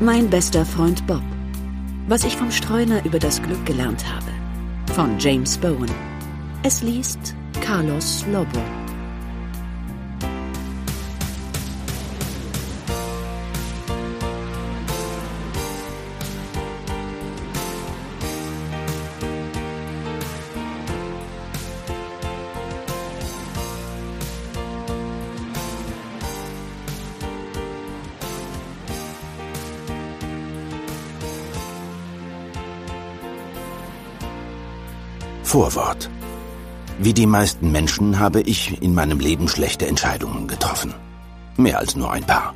Mein bester Freund Bob. Was ich vom Streuner über das Glück gelernt habe. Von James Bowen. Es liest Carlos Lobo. Vorwort. Wie die meisten Menschen habe ich in meinem Leben schlechte Entscheidungen getroffen. Mehr als nur ein paar.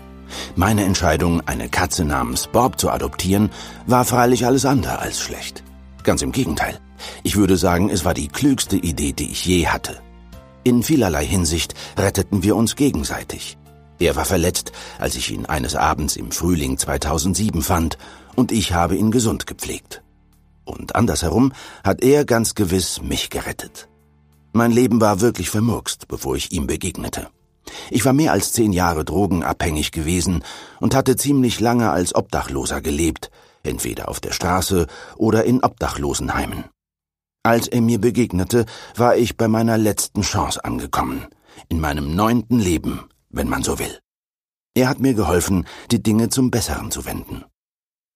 Meine Entscheidung, eine Katze namens Bob zu adoptieren, war freilich alles andere als schlecht. Ganz im Gegenteil. Ich würde sagen, es war die klügste Idee, die ich je hatte. In vielerlei Hinsicht retteten wir uns gegenseitig. Er war verletzt, als ich ihn eines Abends im Frühling 2007 fand, und ich habe ihn gesund gepflegt. Und andersherum hat er ganz gewiss mich gerettet. Mein Leben war wirklich vermurkst, bevor ich ihm begegnete. Ich war mehr als zehn Jahre drogenabhängig gewesen und hatte ziemlich lange als Obdachloser gelebt, entweder auf der Straße oder in Obdachlosenheimen. Als er mir begegnete, war ich bei meiner letzten Chance angekommen, in meinem neunten Leben, wenn man so will. Er hat mir geholfen, die Dinge zum Besseren zu wenden.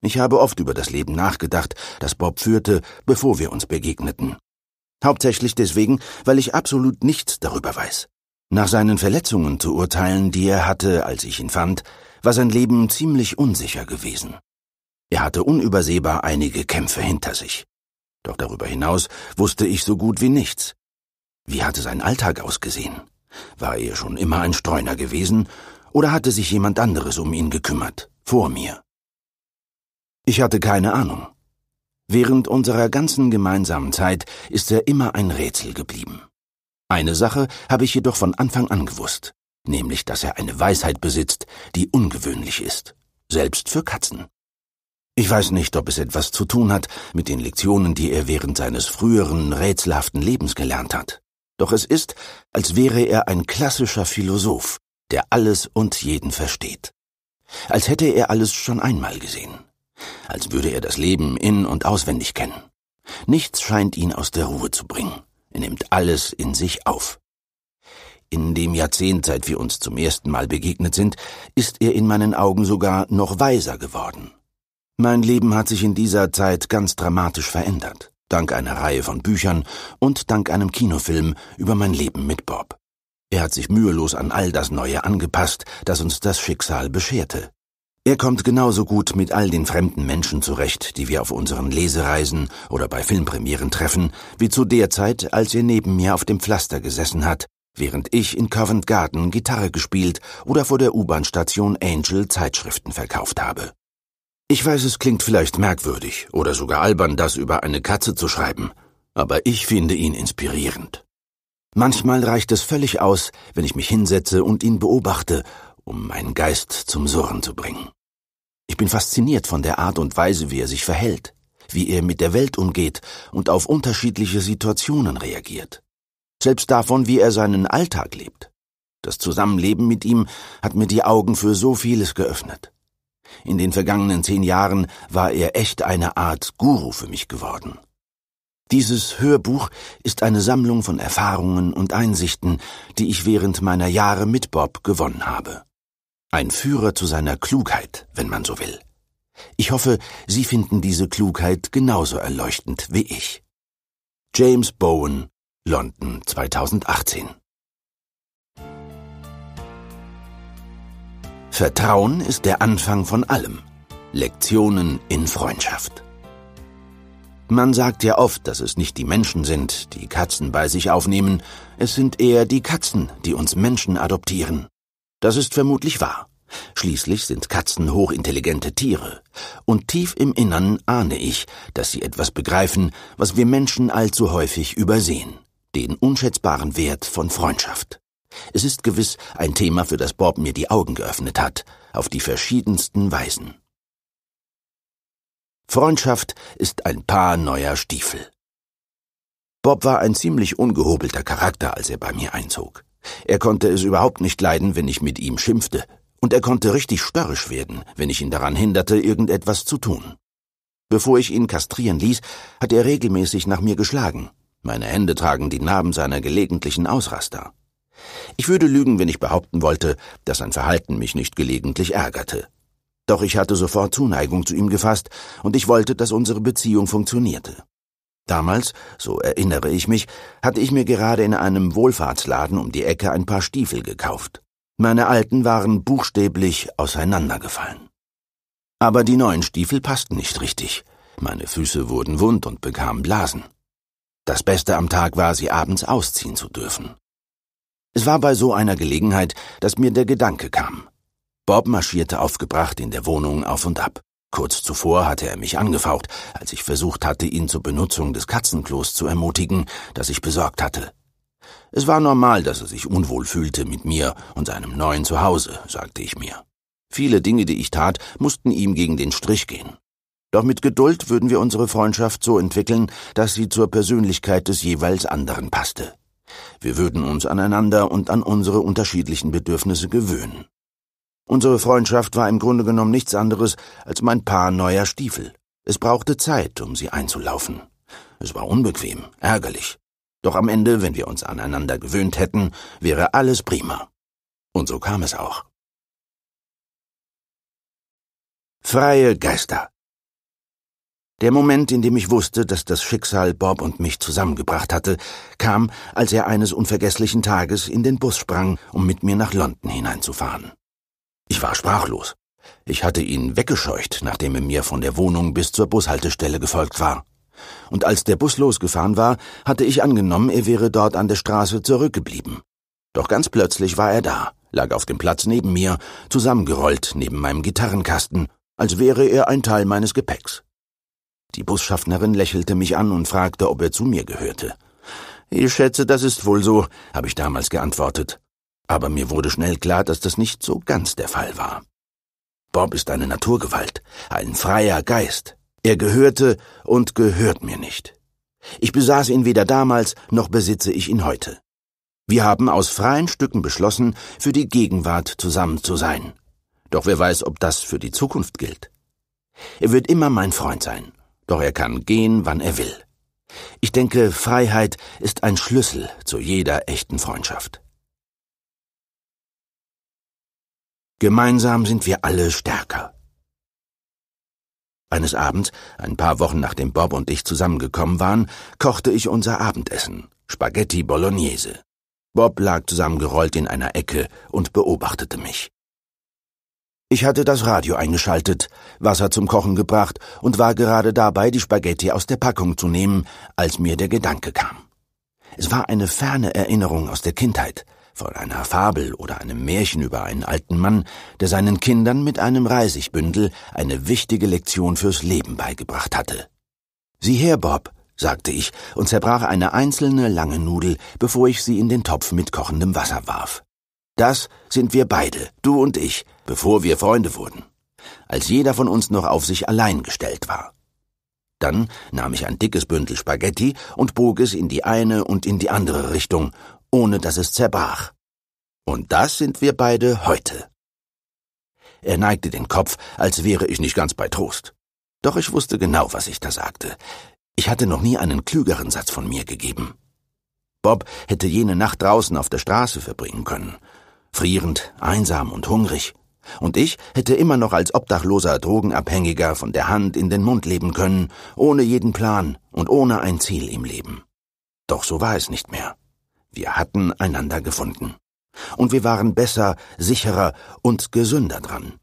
Ich habe oft über das Leben nachgedacht, das Bob führte, bevor wir uns begegneten. Hauptsächlich deswegen, weil ich absolut nichts darüber weiß. Nach seinen Verletzungen zu urteilen, die er hatte, als ich ihn fand, war sein Leben ziemlich unsicher gewesen. Er hatte unübersehbar einige Kämpfe hinter sich. Doch darüber hinaus wusste ich so gut wie nichts. Wie hatte sein Alltag ausgesehen? War er schon immer ein Streuner gewesen, oder hatte sich jemand anderes um ihn gekümmert, vor mir? Ich hatte keine Ahnung. Während unserer ganzen gemeinsamen Zeit ist er immer ein Rätsel geblieben. Eine Sache habe ich jedoch von Anfang an gewusst, nämlich dass er eine Weisheit besitzt, die ungewöhnlich ist, selbst für Katzen. Ich weiß nicht, ob es etwas zu tun hat mit den Lektionen, die er während seines früheren rätselhaften Lebens gelernt hat. Doch es ist, als wäre er ein klassischer Philosoph, der alles und jeden versteht. Als hätte er alles schon einmal gesehen als würde er das Leben in und auswendig kennen. Nichts scheint ihn aus der Ruhe zu bringen. Er nimmt alles in sich auf. In dem Jahrzehnt, seit wir uns zum ersten Mal begegnet sind, ist er in meinen Augen sogar noch weiser geworden. Mein Leben hat sich in dieser Zeit ganz dramatisch verändert, dank einer Reihe von Büchern und dank einem Kinofilm über mein Leben mit Bob. Er hat sich mühelos an all das Neue angepasst, das uns das Schicksal bescherte. Er kommt genauso gut mit all den fremden Menschen zurecht, die wir auf unseren Lesereisen oder bei Filmpremieren treffen, wie zu der Zeit, als er neben mir auf dem Pflaster gesessen hat, während ich in Covent Garden Gitarre gespielt oder vor der U-Bahn-Station Angel Zeitschriften verkauft habe. Ich weiß, es klingt vielleicht merkwürdig oder sogar albern, das über eine Katze zu schreiben, aber ich finde ihn inspirierend. Manchmal reicht es völlig aus, wenn ich mich hinsetze und ihn beobachte, um meinen Geist zum Surren zu bringen. Ich bin fasziniert von der Art und Weise, wie er sich verhält, wie er mit der Welt umgeht und auf unterschiedliche Situationen reagiert. Selbst davon, wie er seinen Alltag lebt. Das Zusammenleben mit ihm hat mir die Augen für so vieles geöffnet. In den vergangenen zehn Jahren war er echt eine Art Guru für mich geworden. Dieses Hörbuch ist eine Sammlung von Erfahrungen und Einsichten, die ich während meiner Jahre mit Bob gewonnen habe. Ein Führer zu seiner Klugheit, wenn man so will. Ich hoffe, Sie finden diese Klugheit genauso erleuchtend wie ich. James Bowen, London 2018 Vertrauen ist der Anfang von allem. Lektionen in Freundschaft. Man sagt ja oft, dass es nicht die Menschen sind, die Katzen bei sich aufnehmen, es sind eher die Katzen, die uns Menschen adoptieren. Das ist vermutlich wahr. Schließlich sind Katzen hochintelligente Tiere. Und tief im Innern ahne ich, dass sie etwas begreifen, was wir Menschen allzu häufig übersehen. Den unschätzbaren Wert von Freundschaft. Es ist gewiss ein Thema, für das Bob mir die Augen geöffnet hat, auf die verschiedensten Weisen. Freundschaft ist ein Paar neuer Stiefel. Bob war ein ziemlich ungehobelter Charakter, als er bei mir einzog. Er konnte es überhaupt nicht leiden, wenn ich mit ihm schimpfte, und er konnte richtig störrisch werden, wenn ich ihn daran hinderte, irgendetwas zu tun. Bevor ich ihn kastrieren ließ, hat er regelmäßig nach mir geschlagen. Meine Hände tragen die Narben seiner gelegentlichen Ausraster. Ich würde lügen, wenn ich behaupten wollte, dass sein Verhalten mich nicht gelegentlich ärgerte. Doch ich hatte sofort Zuneigung zu ihm gefasst, und ich wollte, dass unsere Beziehung funktionierte. Damals, so erinnere ich mich, hatte ich mir gerade in einem Wohlfahrtsladen um die Ecke ein paar Stiefel gekauft. Meine alten waren buchstäblich auseinandergefallen. Aber die neuen Stiefel passten nicht richtig. Meine Füße wurden wund und bekamen Blasen. Das Beste am Tag war, sie abends ausziehen zu dürfen. Es war bei so einer Gelegenheit, dass mir der Gedanke kam. Bob marschierte aufgebracht in der Wohnung auf und ab. Kurz zuvor hatte er mich angefaucht, als ich versucht hatte, ihn zur Benutzung des Katzenklos zu ermutigen, das ich besorgt hatte. Es war normal, dass er sich unwohl fühlte mit mir und seinem neuen Zuhause, sagte ich mir. Viele Dinge, die ich tat, mussten ihm gegen den Strich gehen. Doch mit Geduld würden wir unsere Freundschaft so entwickeln, dass sie zur Persönlichkeit des jeweils anderen passte. Wir würden uns aneinander und an unsere unterschiedlichen Bedürfnisse gewöhnen. Unsere Freundschaft war im Grunde genommen nichts anderes als mein Paar neuer Stiefel. Es brauchte Zeit, um sie einzulaufen. Es war unbequem, ärgerlich. Doch am Ende, wenn wir uns aneinander gewöhnt hätten, wäre alles prima. Und so kam es auch. Freie Geister. Der Moment, in dem ich wusste, dass das Schicksal Bob und mich zusammengebracht hatte, kam, als er eines unvergesslichen Tages in den Bus sprang, um mit mir nach London hineinzufahren. Ich war sprachlos. Ich hatte ihn weggescheucht, nachdem er mir von der Wohnung bis zur Bushaltestelle gefolgt war. Und als der Bus losgefahren war, hatte ich angenommen, er wäre dort an der Straße zurückgeblieben. Doch ganz plötzlich war er da, lag auf dem Platz neben mir, zusammengerollt neben meinem Gitarrenkasten, als wäre er ein Teil meines Gepäcks. Die Busschaffnerin lächelte mich an und fragte, ob er zu mir gehörte. Ich schätze, das ist wohl so, habe ich damals geantwortet. Aber mir wurde schnell klar, dass das nicht so ganz der Fall war. Bob ist eine Naturgewalt, ein freier Geist. Er gehörte und gehört mir nicht. Ich besaß ihn weder damals noch besitze ich ihn heute. Wir haben aus freien Stücken beschlossen, für die Gegenwart zusammen zu sein. Doch wer weiß, ob das für die Zukunft gilt. Er wird immer mein Freund sein, doch er kann gehen, wann er will. Ich denke, Freiheit ist ein Schlüssel zu jeder echten Freundschaft. Gemeinsam sind wir alle stärker. Eines Abends, ein paar Wochen nachdem Bob und ich zusammengekommen waren, kochte ich unser Abendessen, Spaghetti Bolognese. Bob lag zusammengerollt in einer Ecke und beobachtete mich. Ich hatte das Radio eingeschaltet, Wasser zum Kochen gebracht und war gerade dabei, die Spaghetti aus der Packung zu nehmen, als mir der Gedanke kam. Es war eine ferne Erinnerung aus der Kindheit, von einer Fabel oder einem Märchen über einen alten Mann, der seinen Kindern mit einem Reisigbündel eine wichtige Lektion fürs Leben beigebracht hatte. Sieh her, Bob, sagte ich und zerbrach eine einzelne lange Nudel, bevor ich sie in den Topf mit kochendem Wasser warf. Das sind wir beide, du und ich, bevor wir Freunde wurden, als jeder von uns noch auf sich allein gestellt war. Dann nahm ich ein dickes Bündel Spaghetti und bog es in die eine und in die andere Richtung ohne dass es zerbrach. Und das sind wir beide heute. Er neigte den Kopf, als wäre ich nicht ganz bei Trost. Doch ich wusste genau, was ich da sagte. Ich hatte noch nie einen klügeren Satz von mir gegeben. Bob hätte jene Nacht draußen auf der Straße verbringen können, frierend, einsam und hungrig, und ich hätte immer noch als obdachloser Drogenabhängiger von der Hand in den Mund leben können, ohne jeden Plan und ohne ein Ziel im Leben. Doch so war es nicht mehr. Wir hatten einander gefunden. Und wir waren besser, sicherer und gesünder dran.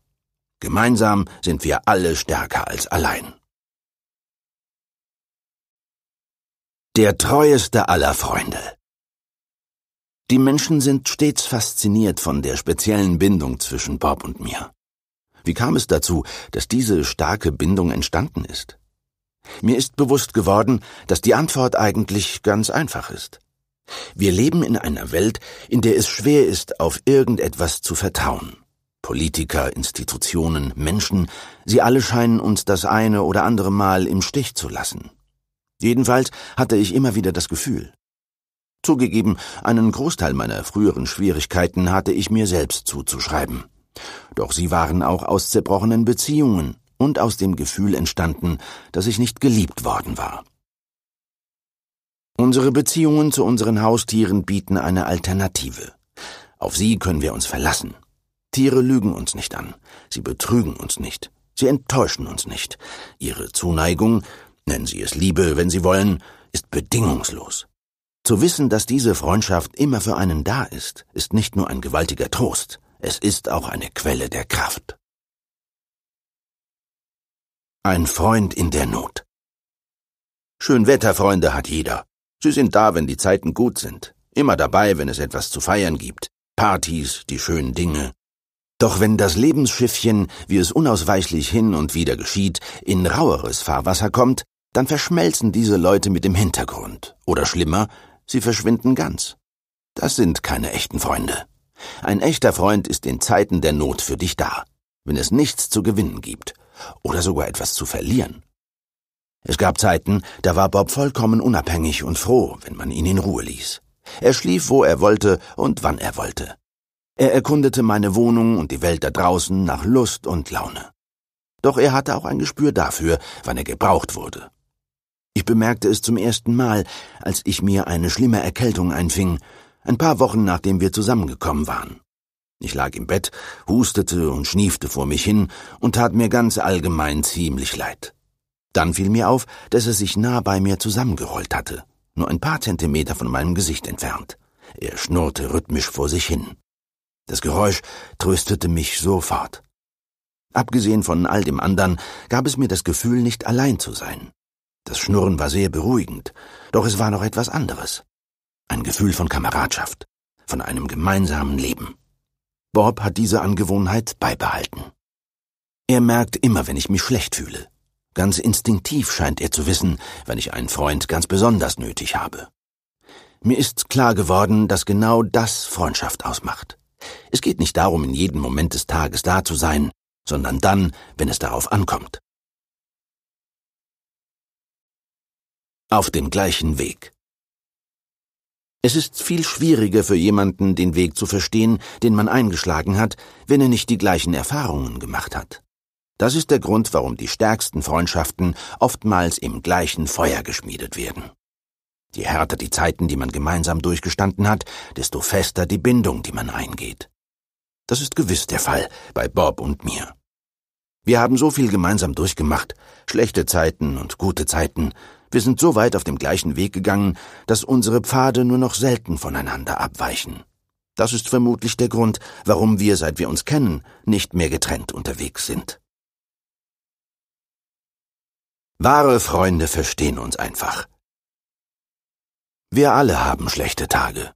Gemeinsam sind wir alle stärker als allein. Der treueste aller Freunde. Die Menschen sind stets fasziniert von der speziellen Bindung zwischen Bob und mir. Wie kam es dazu, dass diese starke Bindung entstanden ist? Mir ist bewusst geworden, dass die Antwort eigentlich ganz einfach ist. Wir leben in einer Welt, in der es schwer ist, auf irgendetwas zu vertrauen. Politiker, Institutionen, Menschen, sie alle scheinen uns das eine oder andere Mal im Stich zu lassen. Jedenfalls hatte ich immer wieder das Gefühl. Zugegeben, einen Großteil meiner früheren Schwierigkeiten hatte ich mir selbst zuzuschreiben. Doch sie waren auch aus zerbrochenen Beziehungen und aus dem Gefühl entstanden, dass ich nicht geliebt worden war. Unsere Beziehungen zu unseren Haustieren bieten eine Alternative. Auf sie können wir uns verlassen. Tiere lügen uns nicht an, sie betrügen uns nicht, sie enttäuschen uns nicht. Ihre Zuneigung, nennen Sie es Liebe, wenn Sie wollen, ist bedingungslos. Zu wissen, dass diese Freundschaft immer für einen da ist, ist nicht nur ein gewaltiger Trost, es ist auch eine Quelle der Kraft. Ein Freund in der Not. Schönwetterfreunde hat jeder. Sie sind da, wenn die Zeiten gut sind, immer dabei, wenn es etwas zu feiern gibt, Partys, die schönen Dinge. Doch wenn das Lebensschiffchen, wie es unausweichlich hin und wieder geschieht, in raueres Fahrwasser kommt, dann verschmelzen diese Leute mit dem Hintergrund, oder schlimmer, sie verschwinden ganz. Das sind keine echten Freunde. Ein echter Freund ist in Zeiten der Not für dich da, wenn es nichts zu gewinnen gibt, oder sogar etwas zu verlieren. Es gab Zeiten, da war Bob vollkommen unabhängig und froh, wenn man ihn in Ruhe ließ. Er schlief, wo er wollte und wann er wollte. Er erkundete meine Wohnung und die Welt da draußen nach Lust und Laune. Doch er hatte auch ein Gespür dafür, wann er gebraucht wurde. Ich bemerkte es zum ersten Mal, als ich mir eine schlimme Erkältung einfing, ein paar Wochen nachdem wir zusammengekommen waren. Ich lag im Bett, hustete und schniefte vor mich hin und tat mir ganz allgemein ziemlich leid. Dann fiel mir auf, dass er sich nah bei mir zusammengerollt hatte, nur ein paar Zentimeter von meinem Gesicht entfernt. Er schnurrte rhythmisch vor sich hin. Das Geräusch tröstete mich sofort. Abgesehen von all dem anderen gab es mir das Gefühl, nicht allein zu sein. Das Schnurren war sehr beruhigend, doch es war noch etwas anderes. Ein Gefühl von Kameradschaft, von einem gemeinsamen Leben. Bob hat diese Angewohnheit beibehalten. Er merkt immer, wenn ich mich schlecht fühle. Ganz instinktiv scheint er zu wissen, wenn ich einen Freund ganz besonders nötig habe. Mir ist klar geworden, dass genau das Freundschaft ausmacht. Es geht nicht darum, in jedem Moment des Tages da zu sein, sondern dann, wenn es darauf ankommt. Auf dem gleichen Weg. Es ist viel schwieriger für jemanden, den Weg zu verstehen, den man eingeschlagen hat, wenn er nicht die gleichen Erfahrungen gemacht hat. Das ist der Grund, warum die stärksten Freundschaften oftmals im gleichen Feuer geschmiedet werden. Je härter die Zeiten, die man gemeinsam durchgestanden hat, desto fester die Bindung, die man eingeht. Das ist gewiss der Fall bei Bob und mir. Wir haben so viel gemeinsam durchgemacht, schlechte Zeiten und gute Zeiten, wir sind so weit auf dem gleichen Weg gegangen, dass unsere Pfade nur noch selten voneinander abweichen. Das ist vermutlich der Grund, warum wir, seit wir uns kennen, nicht mehr getrennt unterwegs sind. Wahre Freunde verstehen uns einfach. Wir alle haben schlechte Tage.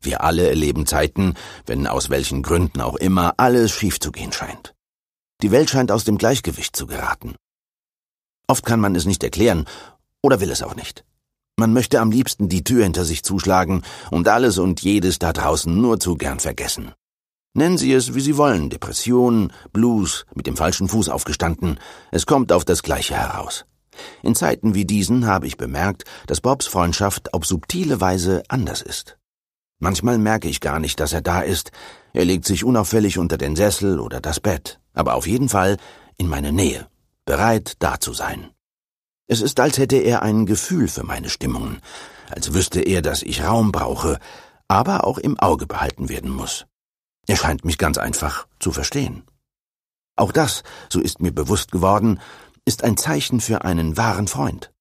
Wir alle erleben Zeiten, wenn aus welchen Gründen auch immer alles schief zu gehen scheint. Die Welt scheint aus dem Gleichgewicht zu geraten. Oft kann man es nicht erklären oder will es auch nicht. Man möchte am liebsten die Tür hinter sich zuschlagen und alles und jedes da draußen nur zu gern vergessen. Nennen Sie es, wie Sie wollen, Depression, Blues, mit dem falschen Fuß aufgestanden, es kommt auf das Gleiche heraus. In Zeiten wie diesen habe ich bemerkt, dass Bobs Freundschaft auf subtile Weise anders ist. Manchmal merke ich gar nicht, dass er da ist. Er legt sich unauffällig unter den Sessel oder das Bett, aber auf jeden Fall in meine Nähe, bereit da zu sein. Es ist, als hätte er ein Gefühl für meine Stimmungen, als wüsste er, dass ich Raum brauche, aber auch im Auge behalten werden muss. Er scheint mich ganz einfach zu verstehen. Auch das, so ist mir bewusst geworden, ist ein Zeichen für einen wahren Freund.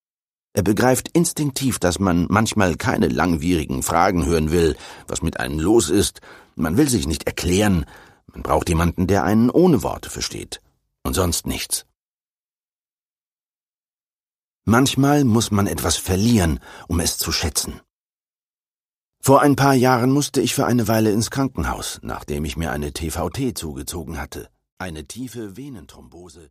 Er begreift instinktiv, dass man manchmal keine langwierigen Fragen hören will, was mit einem los ist, man will sich nicht erklären, man braucht jemanden, der einen ohne Worte versteht, und sonst nichts. Manchmal muss man etwas verlieren, um es zu schätzen. Vor ein paar Jahren musste ich für eine Weile ins Krankenhaus, nachdem ich mir eine TVT zugezogen hatte, eine tiefe Venenthrombose,